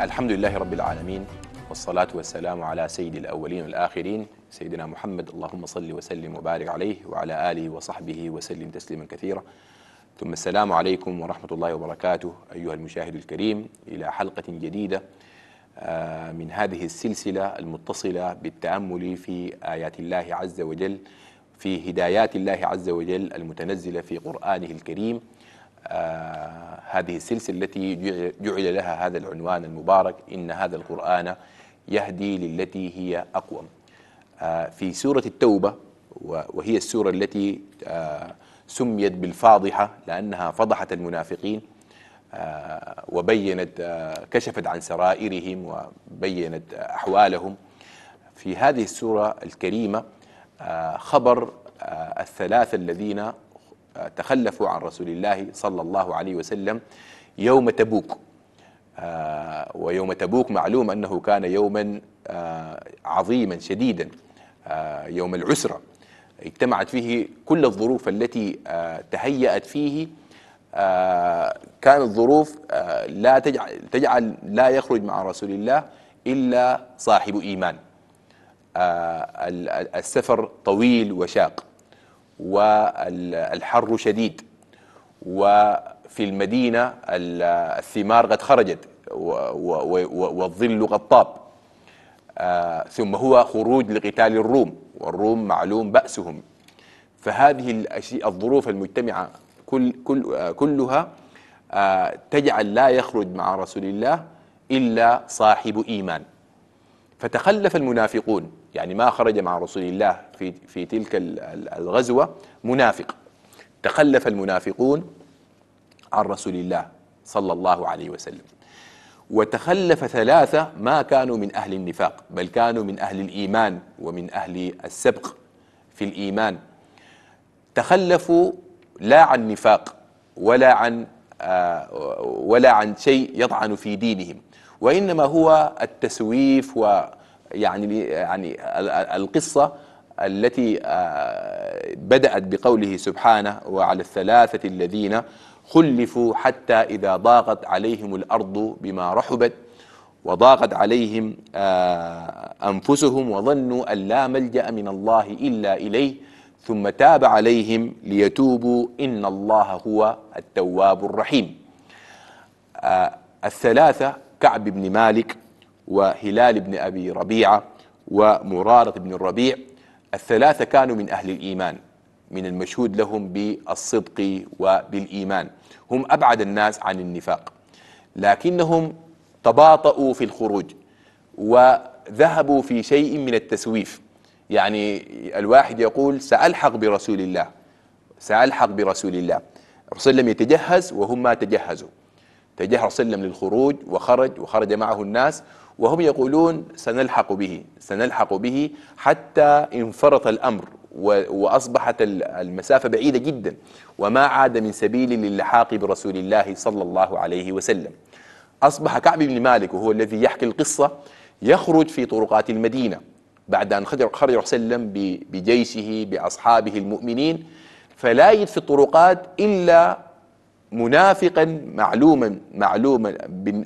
الحمد لله رب العالمين والصلاة والسلام على سيد الأولين والآخرين سيدنا محمد اللهم صل وسلم وبارك عليه وعلى آله وصحبه وسلم تسليما كثيرا ثم السلام عليكم ورحمة الله وبركاته أيها المشاهد الكريم إلى حلقة جديدة آه، من هذه السلسلة المتصلة بالتأمل في آيات الله عز وجل في هدايات الله عز وجل المتنزلة في قرآنه الكريم آه، هذه السلسلة التي جعل لها هذا العنوان المبارك إن هذا القرآن يهدي للتي هي أقوم آه، في سورة التوبة وهي السورة التي آه، سميت بالفاضحة لأنها فضحت المنافقين وبينت كشفت عن سرائرهم وبينت أحوالهم في هذه السورة الكريمة خبر الثلاثة الذين آه، تخلفوا عن رسول الله صلى الله عليه وسلم يوم تبوك آه، ويوم تبوك معلوم أنه كان يوما آه، عظيما شديدا يوم العسرة اجتمعت فيه كل الظروف التي تهيأت فيه كانت ظروف لا تجعل, تجعل لا يخرج مع رسول الله إلا صاحب إيمان السفر طويل وشاق والحر شديد وفي المدينة الثمار قد خرجت والظل قد طاب آه، ثم هو خروج لقتال الروم والروم معلوم بأسهم فهذه الظروف المجتمعة كل كل آه، كلها آه، تجعل لا يخرج مع رسول الله إلا صاحب إيمان فتخلف المنافقون يعني ما خرج مع رسول الله في في تلك الغزوه منافق تخلف المنافقون عن رسول الله صلى الله عليه وسلم وتخلف ثلاثه ما كانوا من اهل النفاق بل كانوا من اهل الايمان ومن اهل السبق في الايمان تخلفوا لا عن نفاق ولا عن آه، ولا عن شيء يطعن في دينهم وانما هو التسويف ويعني يعني, يعني القصه التي آه، بدات بقوله سبحانه وعلى الثلاثه الذين خلفوا حتى اذا ضاقت عليهم الارض بما رحبت وضاقت عليهم آه، انفسهم وظنوا ان لا ملجا من الله الا اليه ثم تاب عليهم ليتوبوا ان الله هو التواب الرحيم آه، الثلاثه كعب بن مالك وهلال بن أبي ربيعة ومرارة بن الربيع الثلاثة كانوا من أهل الإيمان من المشهود لهم بالصدق وبالإيمان هم أبعد الناس عن النفاق لكنهم تباطؤوا في الخروج وذهبوا في شيء من التسويف يعني الواحد يقول سألحق برسول الله سألحق برسول الله رسول الله يتجهز وهم ما تجهزوا تجاهر سلم للخروج وخرج وخرج معه الناس وهم يقولون سنلحق به سنلحق به حتى انفرط الأمر وأصبحت المسافة بعيدة جدا وما عاد من سبيل للحاق برسول الله صلى الله عليه وسلم أصبح كعب بن مالك وهو الذي يحكي القصة يخرج في طرقات المدينة بعد أن خرج خرج وسلم بجيشه بأصحابه المؤمنين فلا يجد في الطرقات إلا منافقا معلوما معلوما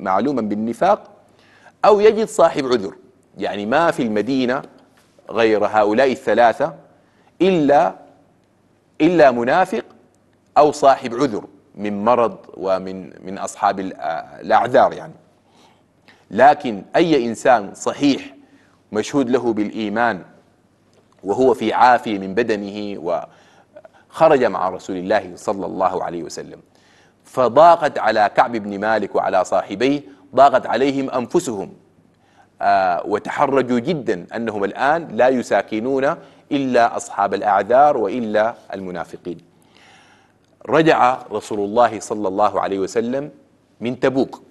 معلوما بالنفاق أو يجد صاحب عذر يعني ما في المدينة غير هؤلاء الثلاثة إلا إلا منافق أو صاحب عذر من مرض ومن من أصحاب آه، الأعذار يعني لكن أي إنسان صحيح مشهود له بالإيمان وهو في عافية من بدنه وخرج مع رسول الله صلى الله عليه وسلم فضاقت على كعب بن مالك وعلى صاحبيه ضاقت عليهم أنفسهم آه، وتحرجوا جدا أنهم الآن لا يساكنون إلا أصحاب الأعذار وإلا المنافقين رجع رسول الله صلى الله عليه وسلم من تبوك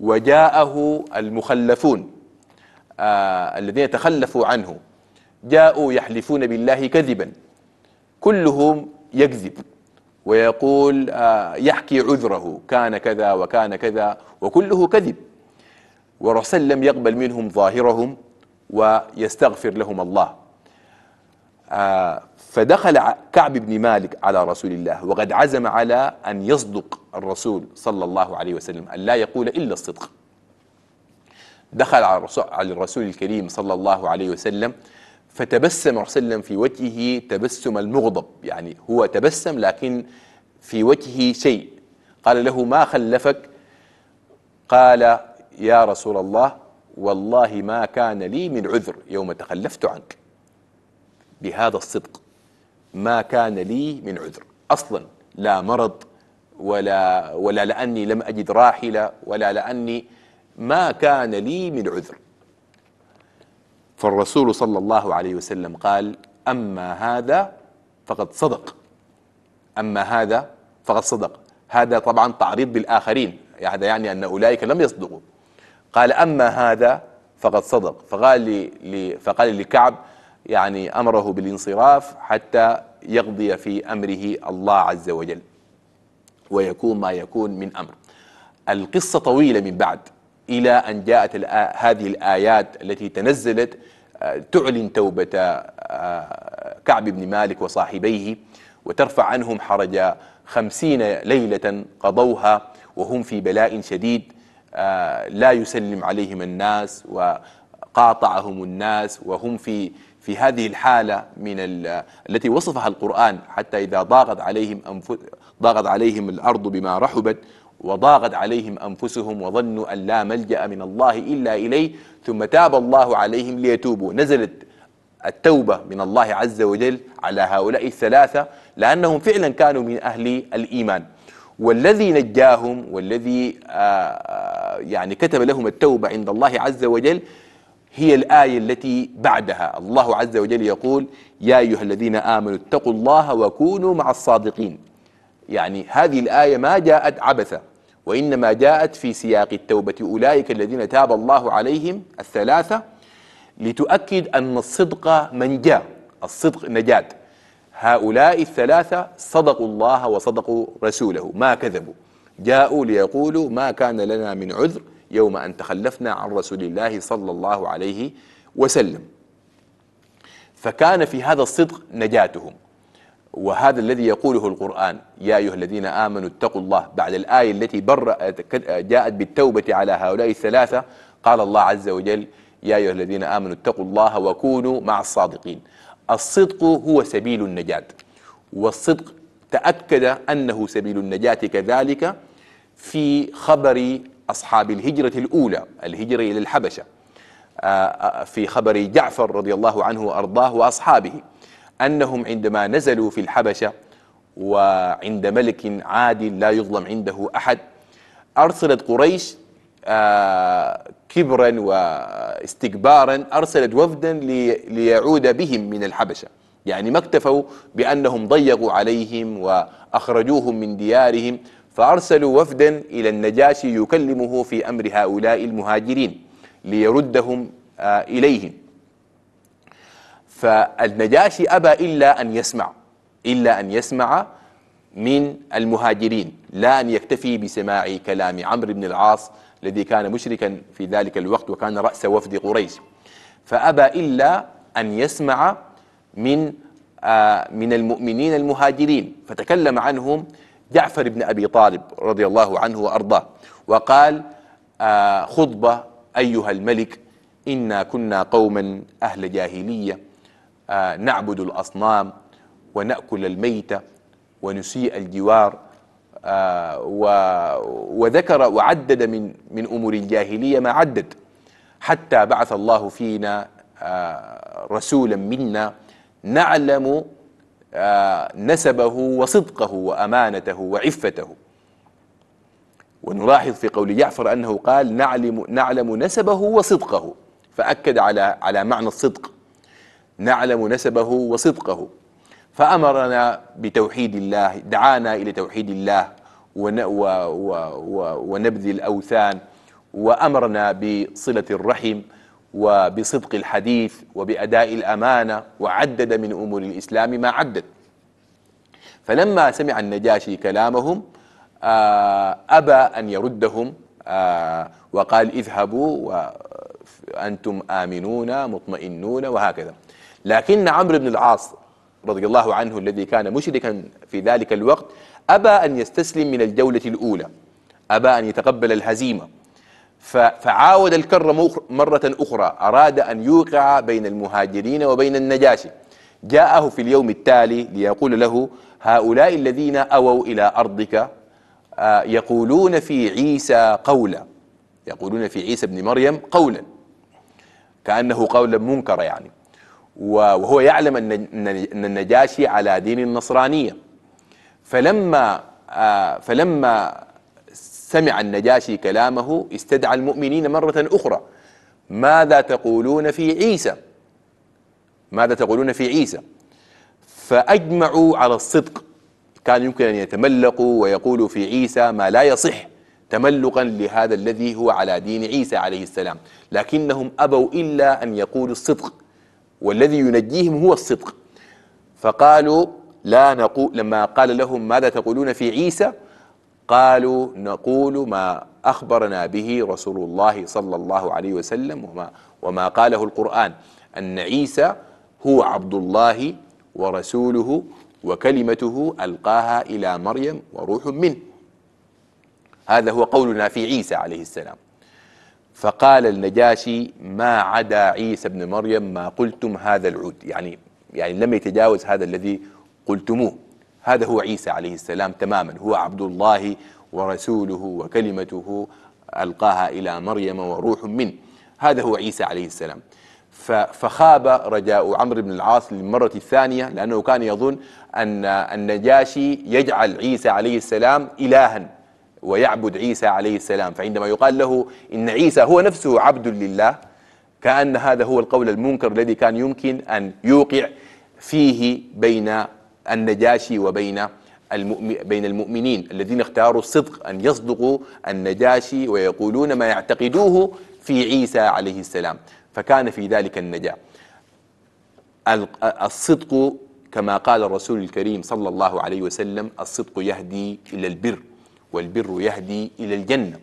وجاءه المخلفون آه، الذين تخلفوا عنه جاءوا يحلفون بالله كذبا كلهم يكذب ويقول آه، يحكي عذره كان كذا وكان كذا وكله كذب والرسول لم يقبل منهم ظاهرهم ويستغفر لهم الله آه، فدخل كعب بن مالك على رسول الله وقد عزم على أن يصدق الرسول صلى الله عليه وسلم أن لا يقول إلا الصدق دخل على الرسول الكريم صلى الله عليه وسلم فتبسم رسول الله في وجهه تبسم المغضب يعني هو تبسم لكن في وجهه شيء قال له ما خلفك قال يا رسول الله والله ما كان لي من عذر يوم تخلفت عنك بهذا الصدق ما كان لي من عذر اصلا لا مرض ولا ولا لاني لم اجد راحله ولا لاني ما كان لي من عذر فالرسول صلى الله عليه وسلم قال أما هذا فقد صدق أما هذا فقد صدق هذا طبعا تعريض بالاخرين هذا يعني أن أولئك لم يصدقوا قال أما هذا فقد صدق فقال لي فقال لكعب يعني أمره بالانصراف حتى يقضي في أمره الله عز وجل ويكون ما يكون من أمر القصة طويلة من بعد إلى أن جاءت هذه الآيات التي تنزلت تعلن توبة آه، كعب بن مالك وصاحبيه وترفع عنهم حرج خمسين ليلة قضوها وهم في بلاء شديد آه، لا يسلم عليهم الناس وقاطعهم الناس وهم في في هذه الحالة من التي وصفها القرآن حتى إذا ضاقت عليهم ضاقت عليهم الأرض بما رحبت وضاقت عليهم أنفسهم وظنوا أن لا ملجأ من الله إلا إليه ثم تاب الله عليهم ليتوبوا نزلت التوبة من الله عز وجل على هؤلاء الثلاثة لأنهم فعلا كانوا من أهل الإيمان والذي نجاهم والذي آه، آه، يعني كتب لهم التوبة عند الله عز وجل هي الآية التي بعدها الله عز وجل يقول يا أيها الذين آمنوا اتقوا الله وكونوا مع الصادقين يعني هذه الآية ما جاءت عبثا وإنما جاءت في سياق التوبة أولئك الذين تاب الله عليهم الثلاثة لتؤكد أن الصدق من جاء الصدق نجاة هؤلاء الثلاثة صدقوا الله وصدقوا رسوله ما كذبوا جاءوا ليقولوا ما كان لنا من عذر يوم أن تخلفنا عن رسول الله صلى الله عليه وسلم فكان في هذا الصدق نجاتهم وهذا الذي يقوله القرآن يا أيها الذين آمنوا اتقوا الله بعد الآية التي برأت جاءت بالتوبة على هؤلاء الثلاثة قال الله عز وجل يا أيها الذين آمنوا اتقوا الله وكونوا مع الصادقين الصدق هو سبيل النجاة والصدق تأكد أنه سبيل النجاة كذلك في خبر أصحاب الهجرة الأولى الهجرة إلى الحبشة آه، آه، في خبر جعفر رضي الله عنه وأرضاه وأصحابه أنهم عندما نزلوا في الحبشة وعند ملك عادل لا يظلم عنده أحد أرسلت قريش آه، كبرا واستكبارا أرسلت وفدا ليعود بهم من الحبشة يعني ما اكتفوا بأنهم ضيقوا عليهم وأخرجوهم من ديارهم فأرسلوا وفدا إلى النجاشي يكلمه في أمر هؤلاء المهاجرين ليردهم آه، إليهم فالنجاشي أبى إلا أن يسمع إلا أن يسمع من المهاجرين لا أن يكتفي بسماع كلام عمرو بن العاص الذي كان مشركا في ذلك الوقت وكان رأس وفد قريش فأبى إلا أن يسمع من آه، من المؤمنين المهاجرين فتكلم عنهم جعفر بن أبي طالب رضي الله عنه وأرضاه وقال آه، خطبة أيها الملك إنا كنا قوما أهل جاهلية آه، نعبد الأصنام ونأكل الميتة ونسيء الجوار آه، وذكر وعدد من من أمور الجاهلية ما عدد حتى بعث الله فينا آه، رسولا منا نعلم نسبه وصدقه وأمانته وعفته ونلاحظ في قول جعفر أنه قال نعلم, نعلم نسبه وصدقه فأكد على, على معنى الصدق نعلم نسبه وصدقه فأمرنا بتوحيد الله دعانا إلى توحيد الله ونبذ الأوثان وأمرنا بصلة الرحم وبصدق الحديث وبأداء الأمانة وعدد من أمور الإسلام ما عدد فلما سمع النجاشي كلامهم آه، أبى أن يردهم آه، وقال اذهبوا وأنتم آمنون مطمئنون وهكذا لكن عمرو بن العاص رضي الله عنه الذي كان مشركا في ذلك الوقت أبى أن يستسلم من الجولة الأولى أبى أن يتقبل الهزيمة فعاود الكر مرة أخرى أراد أن يوقع بين المهاجرين وبين النجاشي جاءه في اليوم التالي ليقول له هؤلاء الذين أووا إلى أرضك آه، يقولون في عيسى قولا يقولون في عيسى ابن مريم قولا كأنه قولا منكر يعني وهو يعلم أن النجاشي على دين النصرانية فلما آه، فلما سمع النجاشي كلامه استدعى المؤمنين مرة أخرى ماذا تقولون في عيسى ماذا تقولون في عيسى فأجمعوا على الصدق كان يمكن أن يتملقوا ويقولوا في عيسى ما لا يصح تملقا لهذا الذي هو على دين عيسى عليه السلام لكنهم أبوا إلا أن يقولوا الصدق والذي ينجيهم هو الصدق فقالوا لا نقول لما قال لهم ماذا تقولون في عيسى قالوا نقول ما أخبرنا به رسول الله صلى الله عليه وسلم وما, وما قاله القرآن أن عيسى هو عبد الله ورسوله وكلمته ألقاها إلى مريم وروح منه هذا هو قولنا في عيسى عليه السلام فقال النجاشي ما عدا عيسى ابن مريم ما قلتم هذا العود يعني يعني لم يتجاوز هذا الذي قلتموه هذا هو عيسى عليه السلام تماما هو عبد الله ورسوله وكلمته ألقاها إلى مريم وروح منه هذا هو عيسى عليه السلام فخاب رجاء عمرو بن العاص للمرة الثانية لأنه كان يظن أن النجاشي يجعل عيسى عليه السلام إلها ويعبد عيسى عليه السلام فعندما يقال له إن عيسى هو نفسه عبد لله كأن هذا هو القول المنكر الذي كان يمكن أن يوقع فيه بين النجاشي وبين بين المؤمنين الذين اختاروا الصدق أن يصدقوا النجاشي ويقولون ما يعتقدوه في عيسى عليه السلام فكان في ذلك النجاة الصدق كما قال الرسول الكريم صلى الله عليه وسلم الصدق يهدي إلى البر والبر يهدي إلى الجنة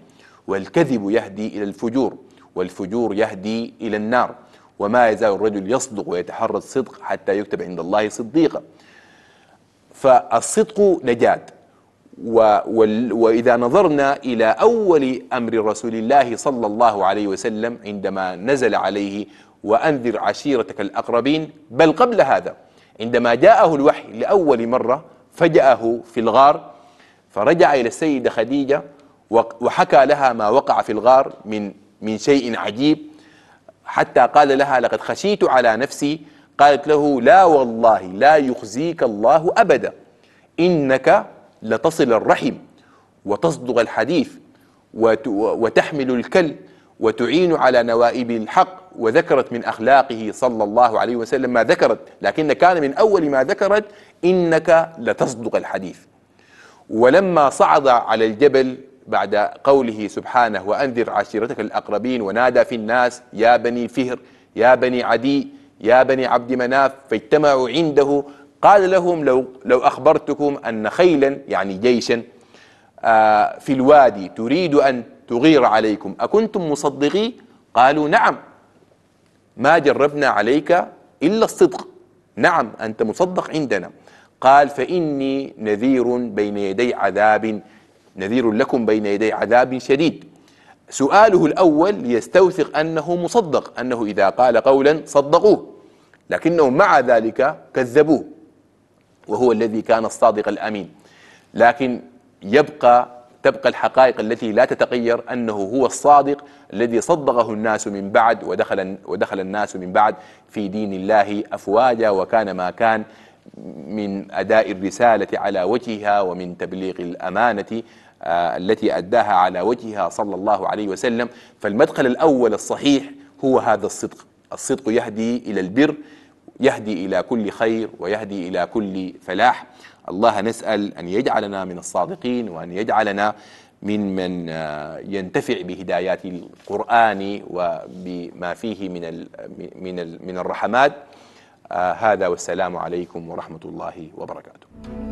والكذب يهدي إلى الفجور والفجور يهدي إلى النار وما يزال الرجل يصدق ويتحرى الصدق حتى يكتب عند الله صديقا فالصدق نجاة وإذا نظرنا إلى أول أمر رسول الله صلى الله عليه وسلم عندما نزل عليه وأنذر عشيرتك الأقربين بل قبل هذا عندما جاءه الوحي لأول مرة فجأه في الغار فرجع إلى السيدة خديجة وحكى لها ما وقع في الغار من من شيء عجيب حتى قال لها لقد خشيت على نفسي قالت له لا والله لا يخزيك الله أبدا إنك لتصل الرحم وتصدق الحديث وتحمل الكل وتعين على نوائب الحق وذكرت من أخلاقه صلى الله عليه وسلم ما ذكرت لكن كان من أول ما ذكرت إنك لتصدق الحديث ولما صعد على الجبل بعد قوله سبحانه وأنذر عشيرتك الأقربين ونادى في الناس يا بني فهر يا بني عدي يا بني عبد مناف فاجتمعوا عنده قال لهم لو, لو أخبرتكم أن خيلا يعني جيشا آه، في الوادي تريد أن تغير عليكم أكنتم مصدقي قالوا نعم ما جربنا عليك إلا الصدق نعم أنت مصدق عندنا قال فإني نذير بين يدي عذاب نذير لكم بين يدي عذاب شديد سؤاله الأول يستوثق أنه مصدق أنه إذا قال قولا صدقوه لكنهم مع ذلك كذبوه وهو الذي كان الصادق الأمين لكن يبقى تبقى الحقائق التي لا تتغير أنه هو الصادق الذي صدقه الناس من بعد ودخل, ودخل الناس من بعد في دين الله أفواجا وكان ما كان من أداء الرسالة على وجهها ومن تبليغ الأمانة آه، التي أداها على وجهها صلى الله عليه وسلم فالمدخل الأول الصحيح هو هذا الصدق الصدق يهدي إلى البر يهدي إلى كل خير ويهدي إلى كل فلاح الله نسأل أن يجعلنا من الصادقين وأن يجعلنا من من آه، ينتفع بهدايات القرآن وبما فيه من من من الرحمات آه، هذا والسلام عليكم ورحمة الله وبركاته